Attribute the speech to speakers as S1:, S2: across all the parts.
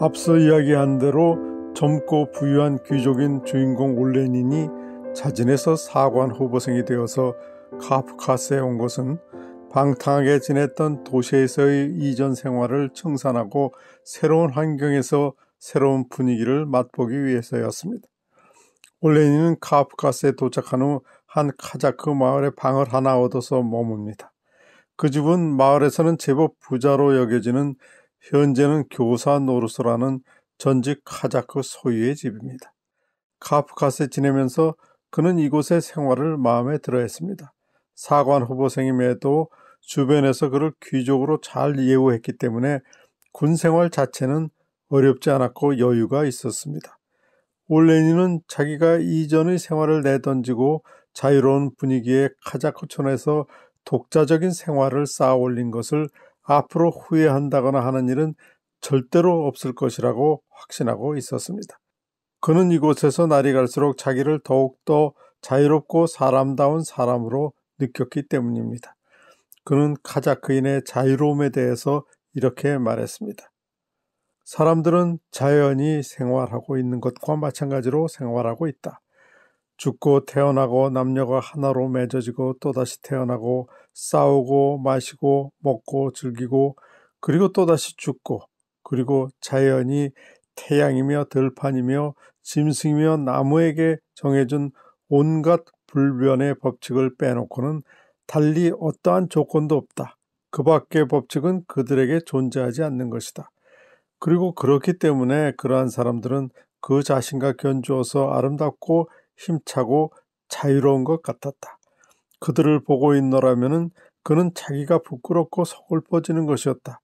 S1: 앞서 이야기한 대로 젊고 부유한 귀족인 주인공 올레닌이 자진해서 사관 후보생이 되어서 카프카스에 온 것은 방탕하게 지냈던 도시에서의 이전 생활을 청산하고 새로운 환경에서 새로운 분위기를 맛보기 위해서였습니다. 올레니는 카프카스에 도착한 후 한 카자크 그 마을에 방을 하나 얻어서 머뭅니다. 그 집은 마을에서는 제법 부자로 여겨지는 현재는 교사 노릇을 라는 전직 카자크 소유의 집입니다. 카프카스에 지내면서 그는 이곳의 생활을 마음에 들어 했습니다. 사관 후보생임에도 주변에서 그를 귀족으로 잘 예우했기 때문에 군 생활 자체는 어렵지 않았고 여유가 있었습니다. 올레니는 자기가 이전의 생활을 내던지고 자유로운 분위기의 카자크촌에서 독자적인 생활을 쌓아 올린 것을 앞으로 후회한다거나 하는 일은 절대로 없을 것이라고 확신하고 있었습니다. 그는 이곳에서 날이 갈수록 자기를 더욱더 자유롭고 사람다운 사람으로 느꼈기 때문입니다. 그는 카자크인의 자유로움에 대해서 이렇게 말했습니다. 사람들은 자연이 생활하고 있는 것과 마찬가지로 생활하고 있다. 죽고 태어나고 남녀가 하나로 맺어지고 또다시 태어나고 싸우고 마시고 먹고 즐기고 그리고 또다시 죽고 그리고 자연이 태양이며 들판이며 짐승이며 나무에게 정해준 온갖 불변의 법칙을 빼놓고는 달리 어떠한 조건도 없다. 그 밖의 법칙은 그들에게 존재하지 않는 것이다. 그리고 그렇기 때문에 그러한 사람들은 그 자신과 견주어서 아름답고 힘차고 자유로운 것 같았다. 그들을 보고 있노라면은 그는 자기가 부끄럽고 서글퍼지는 것이었다.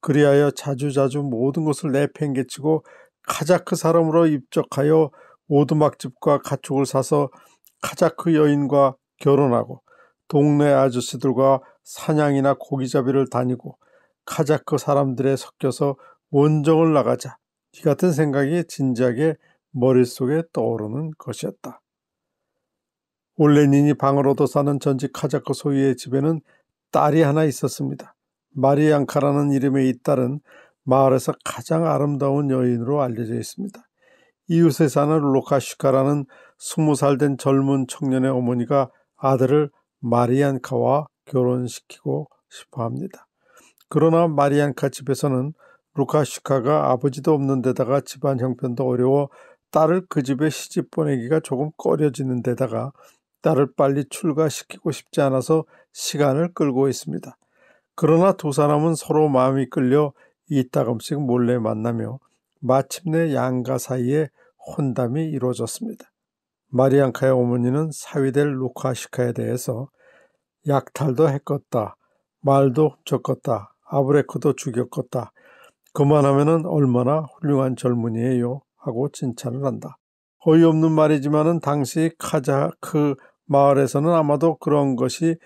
S1: 그리하여 자주자주 모든 것을 내팽개치고 카자크 그 사람으로 입적하여 오두막집과 가축을 사서 카자크 그 여인과 결혼하고 동네 아저씨들과 사냥이나 고기잡이를 다니고 카자크 그 사람들에 섞여서 원정을 나가자. 이 같은 생각이 진지하게 머릿속에 떠오르는 것이었다. 올레닌이 방으로도 사는 전직 카자크 소유의 집에는 딸이 하나 있었습니다. 마리앙카라는 이름의 이 딸은 마을에서 가장 아름다운 여인으로 알려져 있습니다. 이웃에 사는 로카슈카라는 스무 살 된 젊은 청년의 어머니가 아들을 마리안카와 결혼시키고 싶어 합니다. 그러나 마리안카 집에서는 루카슈카가 아버지도 없는 데다가 집안 형편도 어려워 딸을 그 집에 시집 보내기가 조금 꺼려지는 데다가 딸을 빨리 출가시키고 싶지 않아서 시간을 끌고 있습니다. 그러나 두 사람은 서로 마음이 끌려 이따금씩 몰래 만나며 마침내 양가 사이에 혼담이 이루어졌습니다. 마리앙카의 어머니는 사위될 루카시카에 대해서 약탈도 했겄다, 말도 적쳤다 아브레크도 죽였겄다. 그만하면 얼마나 훌륭한 젊은이에요. 하고 칭찬을 한다. 어이없는 말이지만은 당시 카자크 그 마을에서는 아마도 그런 것이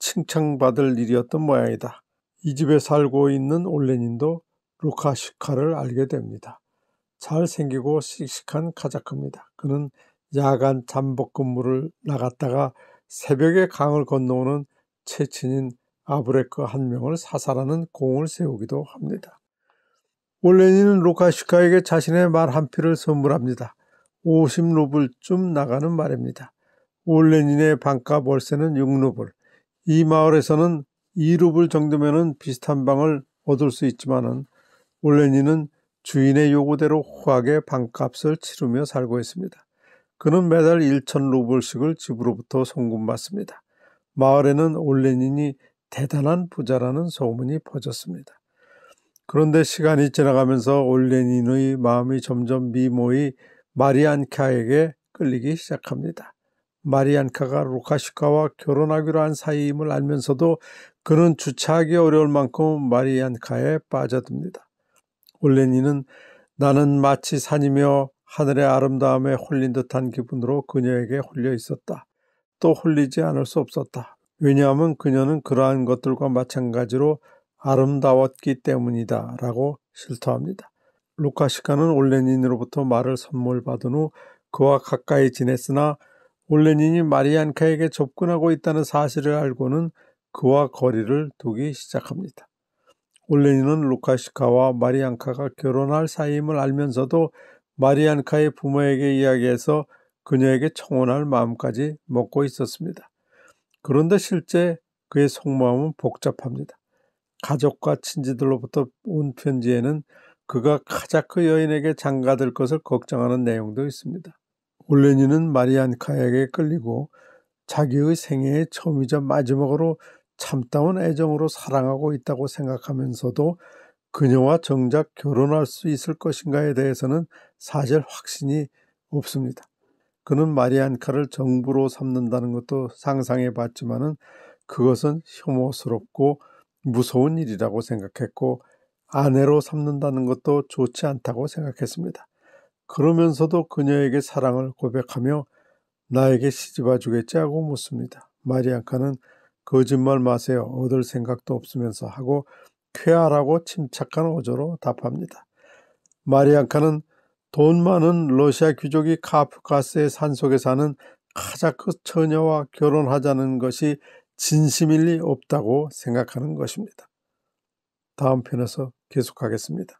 S1: 칭찬받을 일이었던 모양이다. 이 집에 살고 있는 올레닌도 루카시카를 알게 됩니다. 잘생기고 씩씩한 카자크입니다. 그는 야간 잠복 근무를 나갔다가 새벽에 강을 건너오는 체친인 아브레크 한 명을 사살하는 공을 세우기도 합니다. 올레니는 로카슈카에게 자신의 말 한 필을 선물합니다. 50루블쯤 나가는 말입니다. 올레닌의 반값 월세는 6루블. 이 마을에서는 2루블 정도면은 비슷한 방을 얻을 수 있지만은 올레니는 주인의 요구대로 호하게 반값을 치르며 살고 있습니다. 그는 매달 1천 루블씩을 집으로부터 송금받습니다. 마을에는 올레닌이 대단한 부자라는 소문이 퍼졌습니다. 그런데 시간이 지나가면서 올레닌의 마음이 점점 미모의 마리안카에게 끌리기 시작합니다. 마리안카가 루카슈카와 결혼하기로 한 사이임을 알면서도 그는 주차하기 어려울 만큼 마리안카에 빠져듭니다. 올레니는 나는 마치 산이며 하늘의 아름다움에 홀린 듯한 기분으로 그녀에게 홀려 있었다. 또 홀리지 않을 수 없었다. 왜냐하면 그녀는 그러한 것들과 마찬가지로 아름다웠기 때문이다 라고 실토합니다. 루카시카는 올레닌으로부터 말을 선물받은 후 그와 가까이 지냈으나 올레닌이 마리안카에게 접근하고 있다는 사실을 알고는 그와 거리를 두기 시작합니다. 올레닌은 루카시카와 마리안카가 결혼할 사이임을 알면서도 마리안카의 부모에게 이야기해서 그녀에게 청혼할 마음까지 먹고 있었습니다. 그런데 실제 그의 속마음은 복잡합니다. 가족과 친지들로부터 온 편지에는 그가 카자크 그 여인에게 장가될 것을 걱정하는 내용도 있습니다. 올레니는 마리안카에게 끌리고 자기의 생애의 처음이자 마지막으로 참다운 애정으로 사랑하고 있다고 생각하면서도 그녀와 정작 결혼할 수 있을 것인가에 대해서는 사실 확신이 없습니다. 그는 마리안카를 정부로 삼는다는 것도 상상해 봤지만은 그것은 혐오스럽고 무서운 일이라고 생각했고 아내로 삼는다는 것도 좋지 않다고 생각했습니다. 그러면서도 그녀에게 사랑을 고백하며 나에게 시집와 주겠지 하고 묻습니다. 마리앙카는 거짓말 마세요. 얻을 생각도 없으면서 하고 쾌활하고 침착한 어조로 답합니다. 마리앙카는 돈 많은 러시아 귀족이 카프카스의 산속에 사는 카자크 처녀와 결혼하자는 것이 진심일 리 없다고 생각하는 것입니다. 다음 편에서 계속하겠습니다.